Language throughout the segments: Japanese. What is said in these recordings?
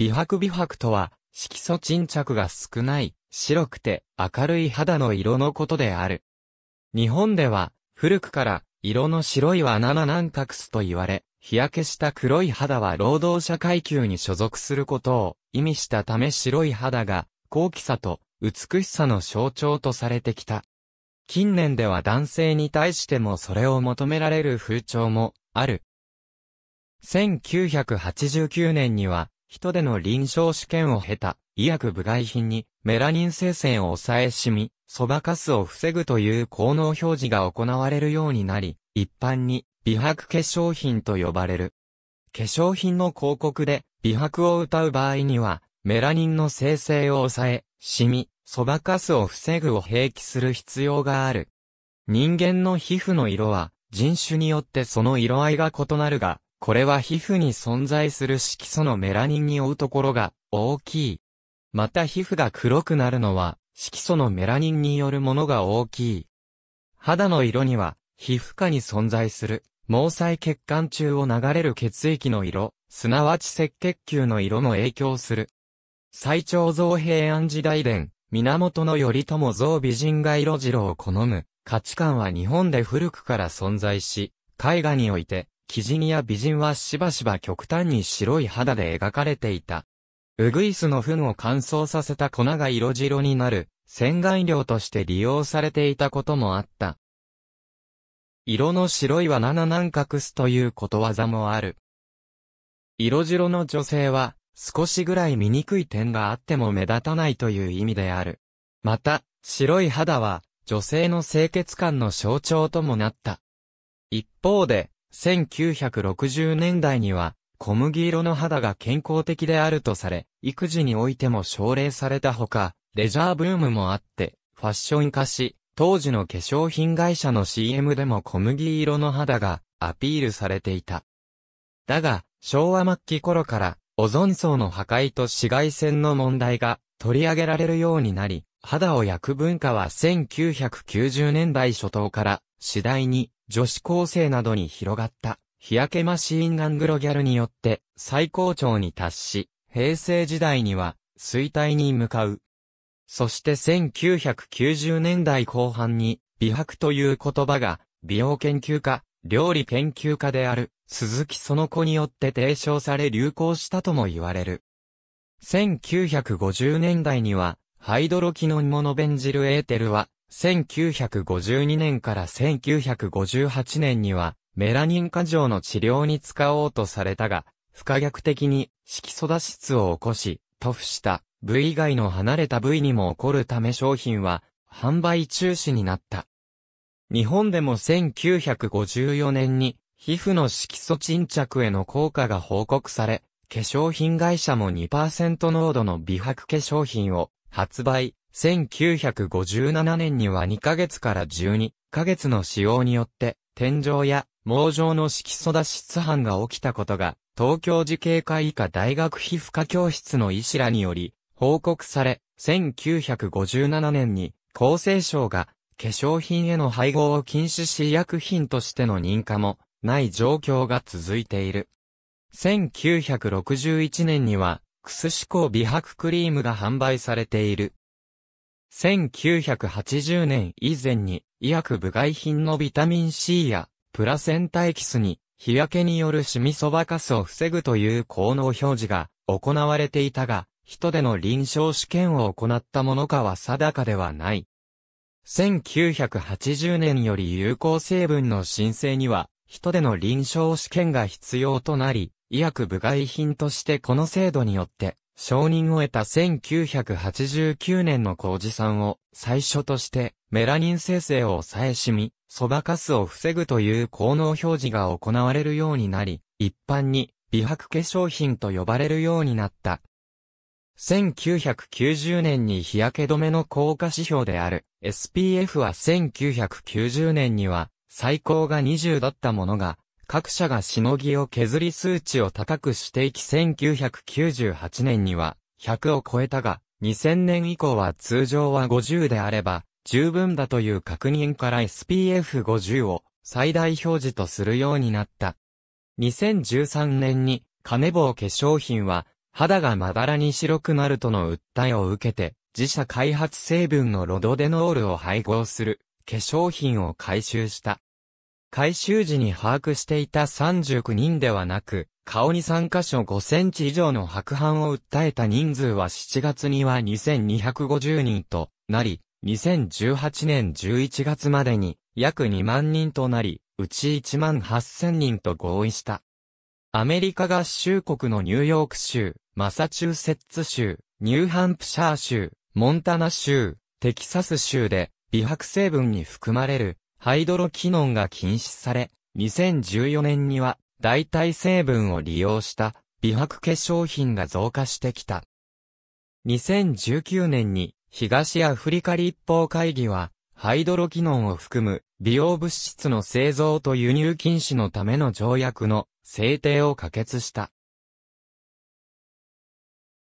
美白美白とは、色素沈着が少ない、白くて明るい肌の色のことである。日本では、古くから、色の白いは七軟隠すと言われ、日焼けした黒い肌は労働者階級に所属することを意味したため白い肌が高貴さと美しさの象徴とされてきた。近年では男性に対してもそれを求められる風潮もある。1989年には人での臨床試験を経た、医薬部外品にメラニン生成を抑えしみ、そばかすを防ぐという効能表示が行われるようになり、一般に美白化粧品と呼ばれる。化粧品の広告で美白を謳う場合には、メラニンの生成を抑え、シミ、そばかすを防ぐを併記する必要がある。人間の皮膚の色は人種によってその色合いが異なるが、これは皮膚に存在する色素のメラニンに追うところが大きい。また皮膚が黒くなるのは色素のメラニンによるものが大きい。肌の色には皮膚下に存在する毛細血管中を流れる血液の色、すなわち赤血球の色も影響する。最長造平安時代伝、源頼朝像美人が色白を好む価値観は日本で古くから存在し、絵画において鬼人や美人はしばしば極端に白い肌で描かれていた。ウグイスの糞を乾燥させた粉が色白になる、洗顔料として利用されていたこともあった。色の白いは七難隠すということわざもある。色白の女性は、少しぐらい醜い点があっても目立たないという意味である。また、白い肌は、女性の清潔感の象徴ともなった。一方で、1960年代には、小麦色の肌が健康的であるとされ、育児においても奨励されたほか、レジャーブームもあって、ファッション化し、当時の化粧品会社の CM でも小麦色の肌がアピールされていた。だが、昭和末期頃から、オゾン層の破壊と紫外線の問題が取り上げられるようになり、肌を焼く文化は1990年代初頭から次第に女子高生などに広がった、日焼けマシーンガングロギャルによって最高潮に達し、平成時代には衰退に向かう。そして1990年代後半に、美白という言葉が、美容研究家、料理研究家である、鈴木その子によって提唱され流行したとも言われる。1950年代には、ハイドロキノンモノベンジルエーテルは、1952年から1958年には、メラニン過剰の治療に使おうとされたが、不可逆的に色素脱出を起こし、塗布した部位以外の離れた部位にも起こるため商品は販売中止になった。日本でも1954年に皮膚の色素沈着への効果が報告され、化粧品会社も2%濃度の美白化粧品を発売、1957年には2ヶ月から12ヶ月の使用によって、天井や網状の色素脱出犯が起きたことが、東京慈恵会医科大学皮膚科教室の医師らにより、報告され、1957年に、厚生省が、化粧品への配合を禁止し薬品としての認可も、ない状況が続いている。1961年には、クスシコ美白クリームが販売されている。1980年以前に医薬部外品のビタミン C やプラセンタエキスに日焼けによるシミそばかすを防ぐという効能表示が行われていたが、人での臨床試験を行ったものかは定かではない。1980年より有効成分の申請には、人での臨床試験が必要となり、医薬部外品としてこの制度によって承認を得た1989年の工事産を最初としてメラニン生成を抑えしみ、そばかすを防ぐという効能表示が行われるようになり、一般に美白化粧品と呼ばれるようになった。1990年に日焼け止めの効果指標である SPF は1990年には最高が20だったものが各社がしのぎを削り数値を高くしていき1998年には100を超えたが、2000年以降は通常は50であれば、十分だという確認から SPF50 を最大表示とするようになった。2013年に、金棒化粧品は、肌がまだらに白くなるとの訴えを受けて、自社開発成分のロドデノールを配合する、化粧品を回収した。回収時に把握していた39人ではなく、顔に3箇所5センチ以上の白斑を訴えた人数は7月には2250人となり、2018年11月までに約2万人となり、うち1万8000人と合意した。アメリカ合衆国のニューヨーク州、マサチューセッツ州、ニューハンプシャー州、モンタナ州、テキサス州で、美白成分に含まれるハイドロキノンが禁止され、2014年には代替成分を利用した美白化粧品が増加してきた。2019年に東アフリカ立法会議はハイドロキノンを含む美容物質の製造と輸入禁止のための条約の制定を可決した。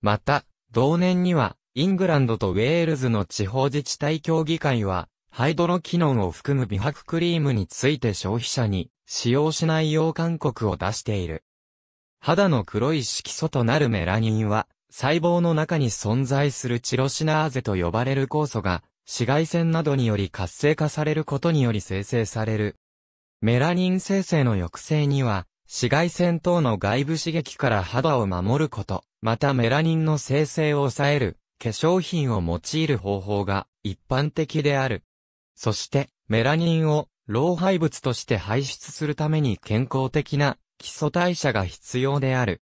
また、同年にはイングランドとウェールズの地方自治体協議会はハイドロ機能を含む美白クリームについて消費者に使用しないよう勧告を出している。肌の黒い色素となるメラニンは、細胞の中に存在するチロシナーゼと呼ばれる酵素が、紫外線などにより活性化されることにより生成される。メラニン生成の抑制には、紫外線等の外部刺激から肌を守ること、またメラニンの生成を抑える、化粧品を用いる方法が一般的である。そして、メラニンを老廃物として排出するために健康的な基礎代謝が必要である。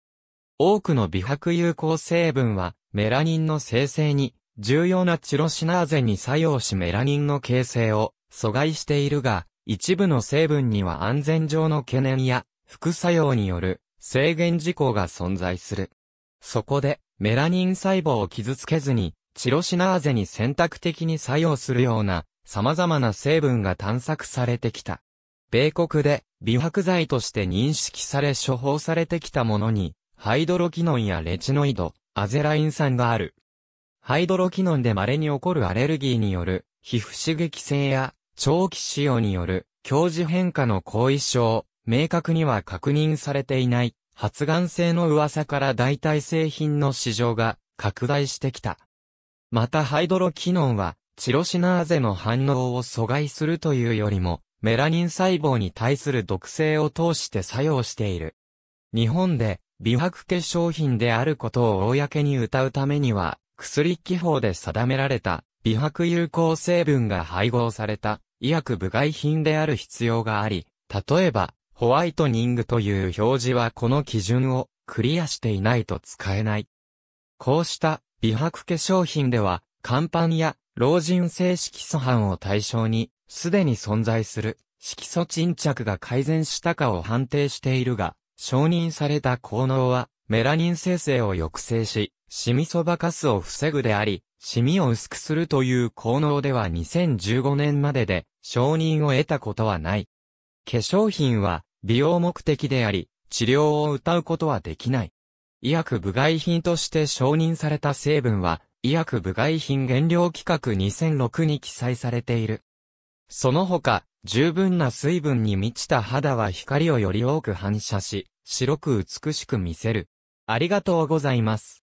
多くの美白有効成分は、メラニンの生成に、重要なチロシナーゼに作用しメラニンの形成を阻害しているが、一部の成分には安全上の懸念や副作用による制限事項が存在する。そこで、メラニン細胞を傷つけずに、チロシナーゼに選択的に作用するような様々な成分が探索されてきた。米国で美白剤として認識され処方されてきたものに、ハイドロキノンやレチノイド、アゼライン酸がある。ハイドロキノンで稀に起こるアレルギーによる、皮膚刺激性や、長期使用による、強磁変化の後遺症、明確には確認されていない、発がん性の噂から代替製品の市場が拡大してきた。またハイドロキノンはチロシナーゼの反応を阻害するというよりも、メラニン細胞に対する毒性を通して作用している。日本で、美白化粧品であることを公に歌うためには、薬規法で定められた、美白有効成分が配合された、医薬部外品である必要があり、例えば、ホワイトニングという表示はこの基準をクリアしていないと使えない。こうした美白化粧品では、乾板や老人性色素斑を対象に、すでに存在する色素沈着が改善したかを判定しているが、承認された効能は、メラニン生成を抑制し、シミそばかすを防ぐであり、シミを薄くするという効能では2015年までで承認を得たことはない。化粧品は美容目的であり、治療を謳うことはできない。医薬部外品として承認された成分は医薬部外品原料規格2006に記載されている。その他、十分な水分に満ちた肌は光をより多く反射し、白く美しく見せる。ありがとうございます。